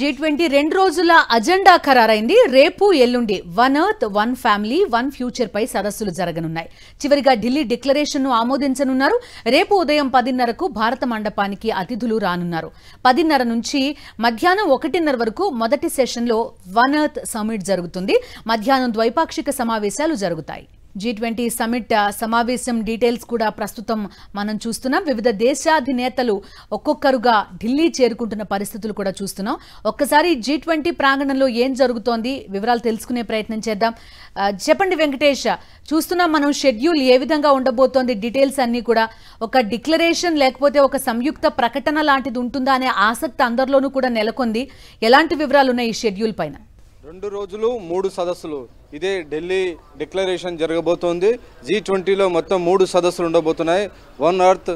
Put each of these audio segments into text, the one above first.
G twenty రెండు రోజుల agenda ఖరారైంది రేపు ఎల్లుండి one earth one family one future పై సదస్సులు జరగనున్నాయి చివరిగా ఢిల్లీ డిక్లరేషన్ను ఆమోదించనున్నారు రేపు ఉదయం పదిన్నరకు భారత మండపానికి అతిథులు రానున్నారు పదిన్నర నుంచి మధ్యాహ్నం ఒకటిన్నర వరకు మొదటి సెషన్లో వన్ అర్త్ సమిట్ జరుగుతుంది మధ్యాహ్నం ద్వైపాక్షిక సమావేశాలు జరుగుతాయి జీ ట్వంటీ సమిట్ సమావేశం డీటెయిల్స్ కూడా ప్రస్తుతం మనం చూస్తున్నాం వివిధ దేశాధినేతలు ఒక్కొక్కరుగా ఢిల్లీ చేరుకుంటున్న పరిస్థితులు కూడా చూస్తున్నాం ఒక్కసారి జీ ట్వంటీ ప్రాంగణంలో ఏం జరుగుతోంది వివరాలు తెలుసుకునే ప్రయత్నం చేద్దాం uh, చెప్పండి వెంకటేష్ చూస్తున్నాం మనం షెడ్యూల్ ఏ విధంగా ఉండబోతోంది డీటెయిల్స్ అన్నీ కూడా ఒక డిక్లరేషన్ లేకపోతే ఒక సంయుక్త ప్రకటన లాంటిది ఉంటుందా అనే ఆసక్తి అందరిలోనూ కూడా నెలకొంది ఎలాంటి వివరాలు ఉన్నాయి ఈ షెడ్యూల్ పైన రెండు రోజులు మూడు సదస్సులు ఇదే ఢిల్లీ డిక్లరేషన్ జరగబోతోంది జీ ట్వంటీలో మొత్తం మూడు సదస్సులు ఉండబోతున్నాయి one earth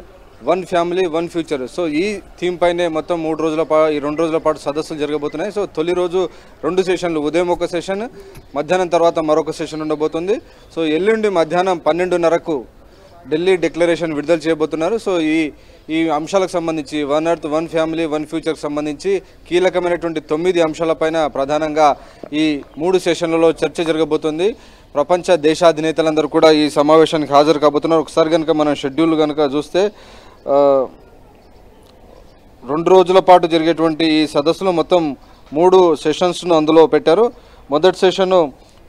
one family one future so ఈ థీమ్ పైనే మొత్తం మూడు రోజుల పా ఈ రెండు రోజుల పాటు సదస్సులు జరగబోతున్నాయి సో తొలి రోజు రెండు సెషన్లు ఉదయం ఒక సెషన్ మధ్యాహ్నం తర్వాత మరొక సెషన్ ఉండబోతుంది సో ఎల్లుండి మధ్యాహ్నం పన్నెండున్నరకు ఢిల్లీ డిక్లరేషన్ విడుదల చేయబోతున్నారు సో ఈ ఈ అంశాలకు సంబంధించి one earth one family one ఫ్యూచర్కి సంబంధించి కీలకమైనటువంటి తొమ్మిది అంశాలపైన ప్రధానంగా ఈ మూడు సెషన్లలో చర్చ జరగబోతుంది ప్రపంచ దేశాధినేతలందరూ కూడా ఈ సమావేశానికి హాజరు కాబోతున్నారు ఒకసారి కనుక మనం షెడ్యూల్ కనుక చూస్తే రెండు రోజుల పాటు జరిగేటువంటి ఈ సదస్సును మొత్తం మూడు సెషన్స్ను అందులో పెట్టారు మొదటి సెషను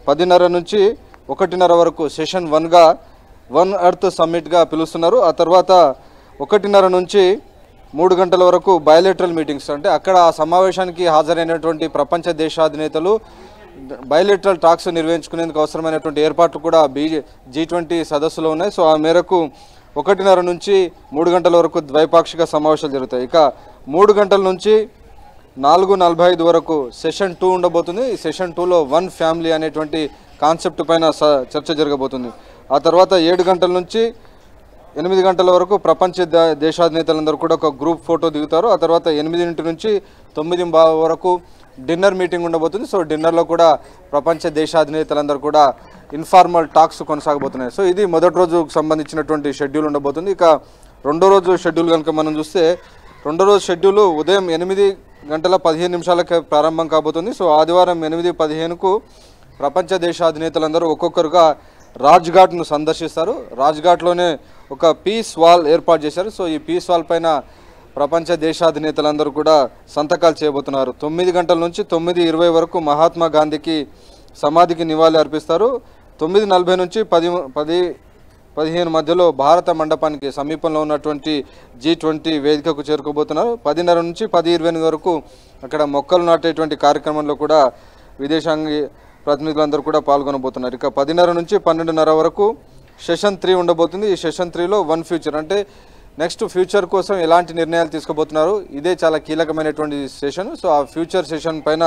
పదిన్నర నుంచి ఒకటిన్నర వరకు సెషన్ వన్గా వన్ అర్త్ సమ్మిట్గా పిలుస్తున్నారు ఆ తర్వాత ఒకటిన్నర నుంచి మూడు గంటల వరకు బయలెటరల్ మీటింగ్స్ అంటే అక్కడ ఆ సమావేశానికి హాజరైనటువంటి ప్రపంచ దేశాధినేతలు బయలెటరల్ టాక్స్ నిర్వహించుకునేందుకు అవసరమైనటువంటి ఏర్పాట్లు కూడా బీజే జీ ట్వంటీ సదస్సులో ఉన్నాయి సో ఆ మేరకు ఒకటిన్నర నుంచి మూడు గంటల వరకు ద్వైపాక్షిక సమావేశాలు జరుగుతాయి ఇక మూడు గంటల నుంచి నాలుగు నలభై ఐదు వరకు సెషన్ టూ ఉండబోతుంది ఈ సెషన్ టూలో వన్ ఫ్యామిలీ అనేటువంటి కాన్సెప్ట్ పైన చర్చ జరగబోతుంది ఆ తర్వాత ఏడు గంటల నుంచి ఎనిమిది గంటల వరకు ప్రపంచ దేశాధినేతలందరూ కూడా ఒక గ్రూప్ ఫోటో దిగుతారు ఆ తర్వాత ఎనిమిదింటి నుంచి తొమ్మిది వరకు డిన్నర్ మీటింగ్ ఉండబోతుంది సో డిన్నర్లో కూడా ప్రపంచ దేశాధినేతలందరూ కూడా ఇన్ఫార్మల్ టాక్స్ కొనసాగబోతున్నాయి సో ఇది మొదటి రోజుకు సంబంధించినటువంటి షెడ్యూల్ ఉండబోతుంది ఇక రెండో రోజు షెడ్యూల్ కనుక మనం చూస్తే రెండో రోజు షెడ్యూల్ ఉదయం ఎనిమిది గంటల పదిహేను నిమిషాలకి ప్రారంభం కాబోతుంది సో ఆదివారం ఎనిమిది పదిహేనుకు ప్రపంచ దేశాధినేతలందరూ ఒక్కొక్కరుగా రాజ్ఘాట్ను సందర్శిస్తారు రాజ్ఘాట్లోనే ఒక పీస్ వాల్ ఏర్పాటు చేశారు సో ఈ పీస్ వాల్ పైన ప్రపంచ దేశాధినేతలందరూ కూడా సంతకాలు చేయబోతున్నారు తొమ్మిది గంటల నుంచి తొమ్మిది ఇరవై వరకు మహాత్మా గాంధీకి సమాధికి నివాళి అర్పిస్తారు తొమ్మిది నలభై నుంచి పది పది పదిహేను మధ్యలో భారత మండపానికి సమీపంలో ఉన్నటువంటి జీ ట్వంటీ వేదికకు చేరుకోబోతున్నారు పదిన్నర నుంచి పది ఇరవై వరకు అక్కడ మొక్కలు నాటేటువంటి కార్యక్రమంలో కూడా విదేశాంగ ప్రతినిధులందరూ కూడా పాల్గొనబోతున్నారు ఇక పదిన్నర నుంచి పన్నెండున్నర వరకు సెషన్ త్రీ ఉండబోతుంది ఈ సెషన్ త్రీలో వన్ ఫ్యూచర్ అంటే నెక్స్ట్ ఫ్యూచర్ కోసం ఎలాంటి నిర్ణయాలు తీసుకోబోతున్నారు ఇదే చాలా కీలకమైనటువంటి సెషన్ సో ఆ ఫ్యూచర్ సెషన్ పైన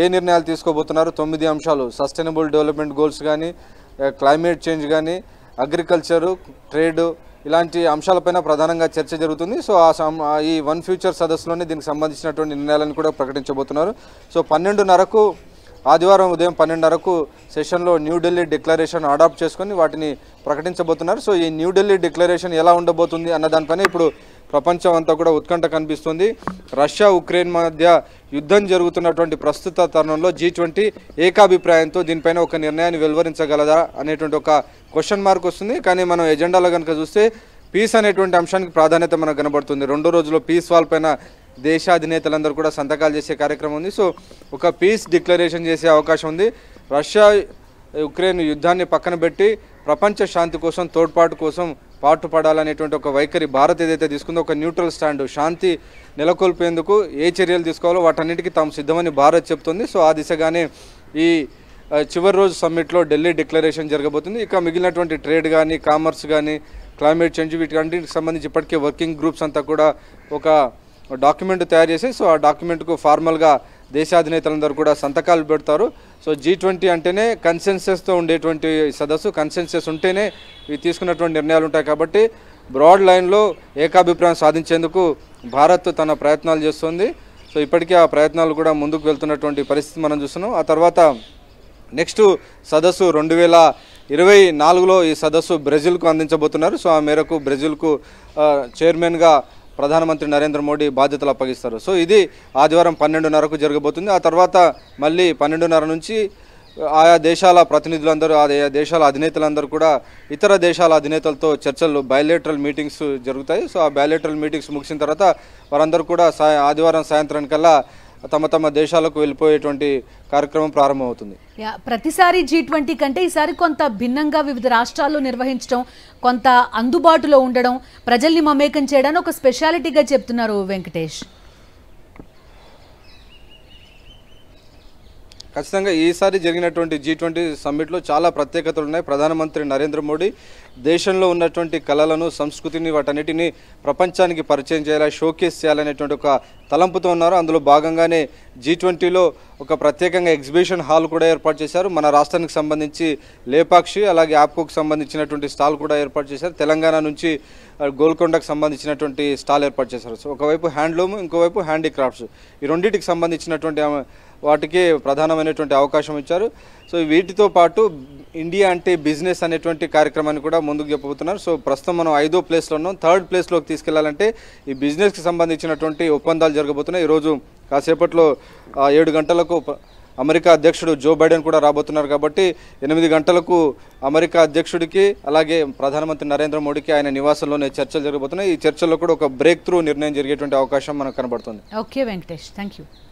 ఏ నిర్ణయాలు తీసుకోబోతున్నారు తొమ్మిది అంశాలు సస్టైనబుల్ డెవలప్మెంట్ గోల్స్ కానీ క్లైమేట్ చేంజ్ కానీ అగ్రికల్చరు ట్రేడ్ ఇలాంటి అంశాలపైన ప్రధానంగా చర్చ జరుగుతుంది సో ఆ ఈ వన్ ఫ్యూచర్ సదస్సులోనే దీనికి సంబంధించినటువంటి నిర్ణయాలను కూడా ప్రకటించబోతున్నారు సో పన్నెండున్నరకు ఆదివారం ఉదయం పన్నెండున్నరకు సెషన్లో న్యూఢిల్లీ డిక్లరేషన్ అడాప్ట్ చేసుకొని వాటిని ప్రకటించబోతున్నారు సో ఈ న్యూఢిల్లీ డిక్లరేషన్ ఎలా ఉండబోతుంది అన్న దానిపైన ఇప్పుడు ప్రపంచం అంతా కూడా ఉత్కంఠ కనిపిస్తుంది రష్యా ఉక్రెయిన్ మధ్య యుద్ధం జరుగుతున్నటువంటి ప్రస్తుత తరుణంలో జీ ట్వంటీ ఏకాభిప్రాయంతో దీనిపైన ఒక నిర్ణయాన్ని వెలువరించగలదా అనేటువంటి ఒక క్వశ్చన్ మార్క్ వస్తుంది కానీ మనం ఎజెండాలో కనుక చూస్తే పీస్ అనేటువంటి అంశానికి ప్రాధాన్యత మనకు కనబడుతుంది రెండో రోజుల్లో పీస్ వాల్ పైన దేశాధినేతలందరూ కూడా సంతకాలు చేసే కార్యక్రమం ఉంది సో ఒక పీస్ డిక్లరేషన్ చేసే అవకాశం ఉంది రష్యా ఉక్రెయిన్ యుద్ధాన్ని పక్కన పెట్టి ప్రపంచ శాంతి కోసం తోడ్పాటు కోసం పాటుపడాలనేటువంటి ఒక వైఖరి భారత్ ఏదైతే తీసుకుందో ఒక న్యూట్రల్ స్టాండ్ శాంతి నెలకొల్పేందుకు ఏ చర్యలు తీసుకోవాలో వాటన్నిటికీ తాము సిద్ధమని భారత్ చెప్తుంది సో ఆ దిశగానే ఈ చివరి రోజు సమ్మిట్లో ఢిల్లీ డిక్లరేషన్ జరగబోతుంది ఇక మిగిలినటువంటి ట్రేడ్ కానీ కామర్స్ కానీ క్లైమేట్ చేంజ్ వీటికి సంబంధించి ఇప్పటికే వర్కింగ్ గ్రూప్స్ అంతా కూడా ఒక డాక్యుమెంట్ తయారు చేసి సో ఆ డాక్యుమెంట్కు ఫార్మల్గా దేశాధినేతలందరూ కూడా సంతకాలు పెడతారు సో జీ ట్వంటీ అంటేనే కన్సెన్సెస్తో ఉండేటువంటి సదస్సు కన్సెన్సెస్ ఉంటేనే ఇవి తీసుకున్నటువంటి నిర్ణయాలు ఉంటాయి కాబట్టి బ్రాడ్ లైన్లో ఏకాభిప్రాయం సాధించేందుకు భారత్ తన ప్రయత్నాలు చేస్తుంది సో ఇప్పటికే ఆ ప్రయత్నాలు కూడా ముందుకు వెళ్తున్నటువంటి పరిస్థితి మనం చూస్తున్నాం ఆ తర్వాత నెక్స్ట్ సదస్సు రెండు వేల ఇరవై నాలుగులో ఈ సదస్సు బ్రెజిల్కు అందించబోతున్నారు సో ఆ మేరకు బ్రెజిల్కు చైర్మన్గా ప్రధానమంత్రి నరేంద్ర మోడీ బాధ్యతలు అప్పగిస్తారు సో ఇది ఆదివారం పన్నెండున్నరకు జరగబోతుంది ఆ తర్వాత మళ్ళీ పన్నెండున్నర నుంచి ఆయా దేశాల ప్రతినిధులందరూ ఆయా దేశాల అధినేతలందరూ కూడా ఇతర దేశాల అధినేతలతో చర్చలు బయలేటరల్ మీటింగ్స్ జరుగుతాయి సో ఆ బయలేటరల్ మీటింగ్స్ ముగిసిన తర్వాత వారందరూ కూడా ఆదివారం సాయంత్రానికల్లా తమ తమ దేశాలకు వెళ్ళిపోయేటువంటి కార్యక్రమం ప్రారంభమవుతుంది ప్రతిసారి జీ ట్వంటీ కంటే ఈసారి కొంత భిన్నంగా వివిధ రాష్ట్రాల్లో నిర్వహించడం కొంత అందుబాటులో ఉండడం ప్రజల్ని మమేకం చేయడానికి ఒక స్పెషాలిటీగా చెప్తున్నారు వెంకటేష్ ఖచ్చితంగా ఈసారి జరిగినటువంటి జీ ట్వంటీ సమ్మిట్లో చాలా ప్రత్యేకతలు ఉన్నాయి ప్రధానమంత్రి నరేంద్ర మోడీ దేశంలో ఉన్నటువంటి కళలను సంస్కృతిని వాటన్నిటిని ప్రపంచానికి పరిచయం చేయాలి షోకేస్ చేయాలనేటువంటి ఒక తలంపుతో ఉన్నారు అందులో భాగంగానే జీ ట్వంటీలో ఒక ప్రత్యేకంగా ఎగ్జిబిషన్ హాల్ కూడా ఏర్పాటు చేశారు మన రాష్ట్రానికి సంబంధించి లేపాక్షి అలాగే యాప్కోకు సంబంధించినటువంటి స్టాల్ కూడా ఏర్పాటు చేశారు తెలంగాణ నుంచి గోల్కొండకు సంబంధించినటువంటి స్టాల్ ఏర్పాటు చేశారు సో ఒకవైపు హ్యాండ్లూమ్ ఇంకోవైపు హ్యాండీక్రాఫ్ట్స్ ఈ రెండింటికి సంబంధించినటువంటి వాటికి ప్రధానమైనటువంటి అవకాశం ఇచ్చారు సో వీటితో పాటు ఇండియా అంటే బిజినెస్ అనేటువంటి కార్యక్రమాన్ని కూడా ముందుకు చెప్పబోతున్నారు సో ప్రస్తుతం మనం ఐదో ప్లేస్లో ఉన్నాం థర్డ్ ప్లేస్లోకి తీసుకెళ్లాలంటే ఈ బిజినెస్కి సంబంధించినటువంటి ఒప్పందాలు జరగబోతున్నాయి ఈరోజు కాసేపట్లో ఏడు గంటలకు అమెరికా అధ్యక్షుడు జో బైడెన్ కూడా రాబోతున్నారు కాబట్టి ఎనిమిది గంటలకు అమెరికా అధ్యక్షుడికి అలాగే ప్రధానమంత్రి నరేంద్ర మోడీకి ఆయన నివాసంలోనే చర్చలు జరగబోతున్నాయి ఈ చర్చల్లో కూడా ఒక బ్రేక్ త్రూ నిర్ణయం జరిగేటువంటి అవకాశం మనకు కనబడుతుంది ఓకే వెంకటేష్ థ్యాంక్